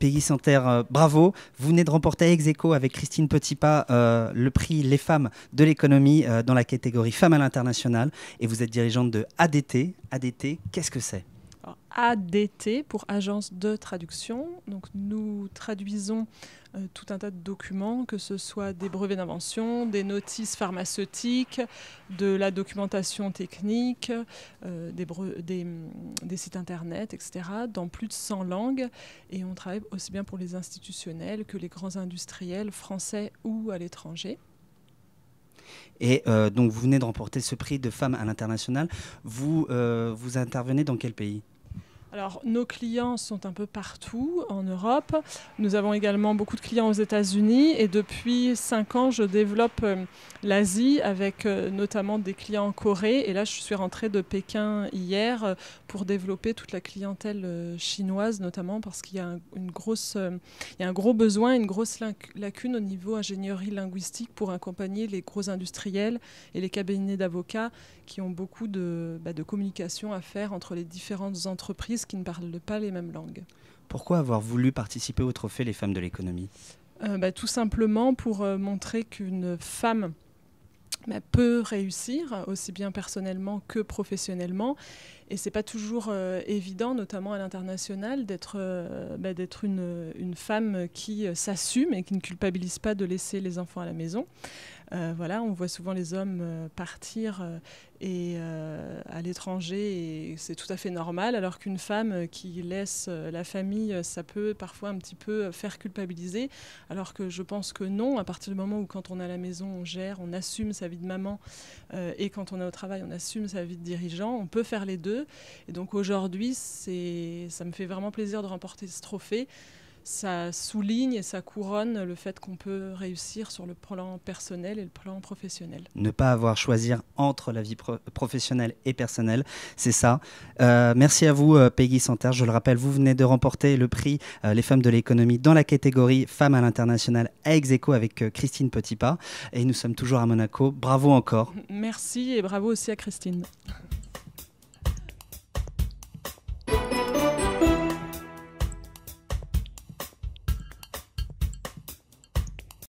Pays sans terre, euh, bravo. Vous venez de remporter ex avec Christine Petitpas euh, le prix Les femmes de l'économie euh, dans la catégorie femmes à l'international. Et vous êtes dirigeante de ADT. ADT, qu'est-ce que c'est ADT pour agence de traduction. Donc nous traduisons euh, tout un tas de documents, que ce soit des brevets d'invention, des notices pharmaceutiques, de la documentation technique, euh, des, mm, des, sites internet, etc., dans plus de 100 langues. Et on travaille aussi bien pour les institutionnels que les grands industriels français ou à l'étranger. Et euh, donc vous venez de remporter ce prix de femme à l'international. Vous, vous intervenez dans quel pays alors, nos clients sont un peu partout en Europe. Nous avons également beaucoup de clients aux États-Unis et depuis cinq ans, je développe euh, l'Asie avec euh, notamment des clients en Corée. Et là, je suis rentrée de Pékin hier euh, pour développer toute la clientèle chinoise, notamment parce qu'il y a un, un gros besoin, une grosse lacune au niveau ingénierie linguistique pour accompagner les gros industriels et les cabinets d'avocats qui ont beaucoup de bah, communication à faire entre les différentes entreprises qui ne parlent pas les mêmes langues. Pourquoi avoir voulu participer au trophée Les femmes de l'économie euh, bah, Tout simplement pour euh, montrer qu'une femme bah, peut réussir, aussi bien personnellement que professionnellement. Et ce n'est pas toujours euh, évident, notamment à l'international, d'être bah, une, une, femme qui s'assume et qui ne culpabilise pas de laisser les enfants à la maison. Euh, voilà, on voit souvent les hommes euh, partir euh, et à l'étranger et c'est tout à fait normal, alors qu'une femme qui laisse la famille, ça peut parfois un petit peu faire culpabiliser, alors que je pense que non, à partir du moment où quand on a la maison, on gère, on assume sa vie de maman et quand on est au travail, on assume sa vie de dirigeant, on peut faire les deux. Et donc aujourd'hui, ça me fait vraiment plaisir de remporter ce trophée ça souligne et ça couronne le fait qu'on peut réussir sur le plan personnel et le plan professionnel. Ne pas avoir choisir entre la vie professionnelle et personnelle, c'est ça. Euh, merci à vous, euh, Peggy Santerre. Je le rappelle, vous venez de remporter le prix euh, Les femmes de l'économie dans la catégorie Femmes à l'international à Execo avec Christine Petitpas. Et nous sommes toujours à Monaco. Bravo encore. Merci et bravo aussi à Christine.